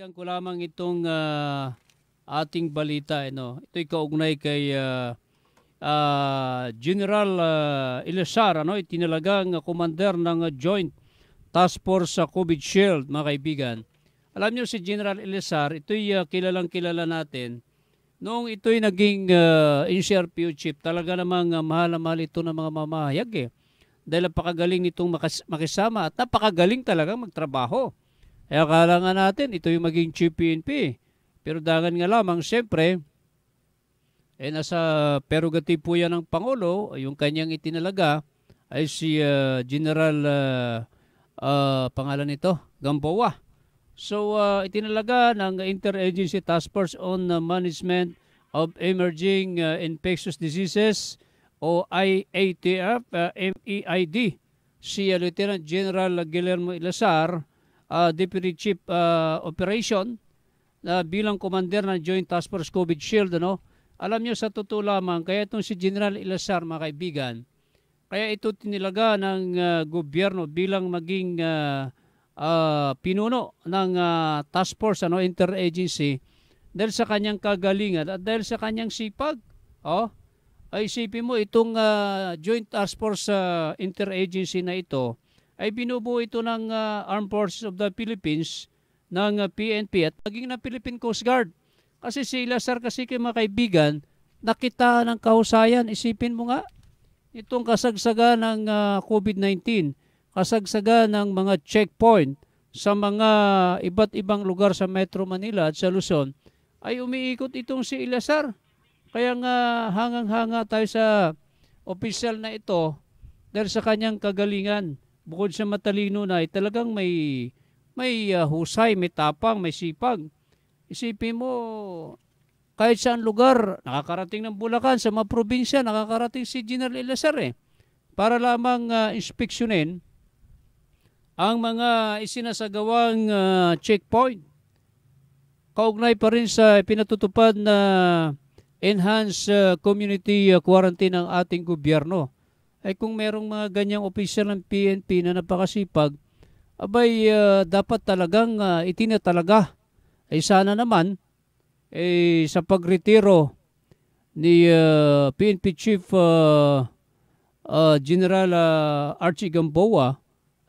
Balikan ko lamang itong uh, ating balita. Ano? Ito'y kaugnay kay uh, uh, General uh, Ilesar, ano? itinalagang commander ng Joint Task Force sa COVID Shield, mga kaibigan. Alam niyo si General Ilesar, ito'y uh, kilalang kilala natin. Noong ito'y naging uh, NCRPO chief, talaga namang uh, mahal na mahal ito ng mga mamahayag eh. Dahil napakagaling nitong makisama at napakagaling talaga magtrabaho. Eh akala nga natin, ito yung maging chief PNP. Pero dagan nga lamang, siyempre, eh nasa prerogative po yan ng Pangulo, yung kanyang itinalaga ay si uh, General, uh, uh, pangalan nito, Gamboa. So uh, itinalaga ng Interagency Task Force on Management of Emerging uh, Infectious Diseases o IATF, uh, MEID, si uh, Lieutenant General Guillermo Ilazar, uh, Deputy Chief uh, Operation uh, bilang commander ng Joint Task Force COVID Shield. no. Alam niyo sa totoo lamang, kaya itong si General Ilasar mga kaibigan, kaya ito tinilaga ng uh, gobyerno bilang maging uh, uh, pinuno ng uh, task force ano interagency dahil sa kanyang kagalingan at dahil sa kanyang sipag oh ay isipin mo itong uh, joint task force uh, interagency na ito ay binubuo ito ng uh, Armed Forces of the Philippines ng uh, ah, PNP at maging ng Philippine Coast Guard. Kasi si Lazar kasi kay mga kaibigan, nakita ng kahusayan. Isipin mo nga, itong kasagsaga ng uh, ah, COVID-19, kasagsaga ng mga checkpoint sa mga iba't ibang lugar sa Metro Manila at sa Luzon, ay umiikot itong si Ilazar. Kaya nga hangang-hanga tayo sa official na ito dahil sa kanyang kagalingan bukod sa matalino na, eh, talagang may, may uh, husay, may tapang, may sipag. Isipin mo, kahit saan lugar, nakakarating ng Bulacan, sa mga probinsya, nakakarating si General Elazar eh, para lamang uh, inspeksyonin ang mga isinasagawang uh, checkpoint. Kaugnay pa rin sa pinatutupad na enhanced uh, community quarantine ng ating gobyerno ay eh, kung merong mga ganyang official ng PNP na napakasipag, abay uh, dapat talagang uh, itinatalaga. Ay eh, sana naman eh, sa pagretiro ni uh, ah, PNP Chief uh, uh, General uh, Archie Gamboa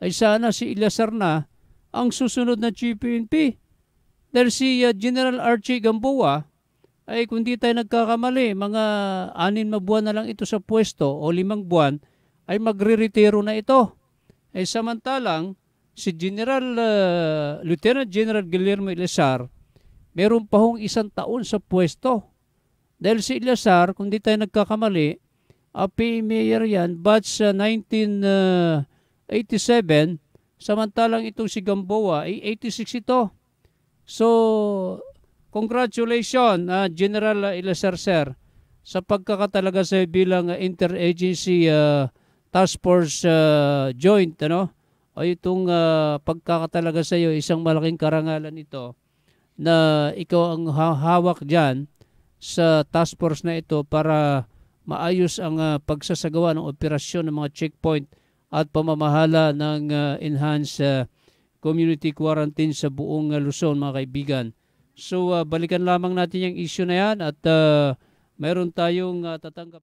ay sana si Ilasar na ang susunod na Chief PNP. Dahil si uh, General Archie Gamboa ay kung di tayo nagkakamali, mga anin na buwan na lang ito sa pwesto o limang buwan, ay magre-retiro na ito. Ay samantalang, si General, uh, Lieutenant General Guillermo Ilasar, meron pa hong isang taon sa pwesto. Dahil si Ilasar, kung di tayo nagkakamali, Api ah, Mayor yan, batch uh, ah, 1987, samantalang itong si Gamboa ay 86 ito. So, Congratulations, uh, General Ilasar sir, sa pagkakatalaga sa bilang ah, interagency uh, task force uh, joint, ano? ay itong uh, pagkakatalaga sa iyo, isang malaking karangalan ito na ikaw ang hawak diyan sa task force na ito para maayos ang uh, pagsasagawa ng operasyon ng mga checkpoint at pamamahala ng uh, enhanced uh, community quarantine sa buong uh, Luzon mga kaibigan. So uh, balikan lamang natin yung issue na yan at uh, mayroon tayong uh, tatanggap.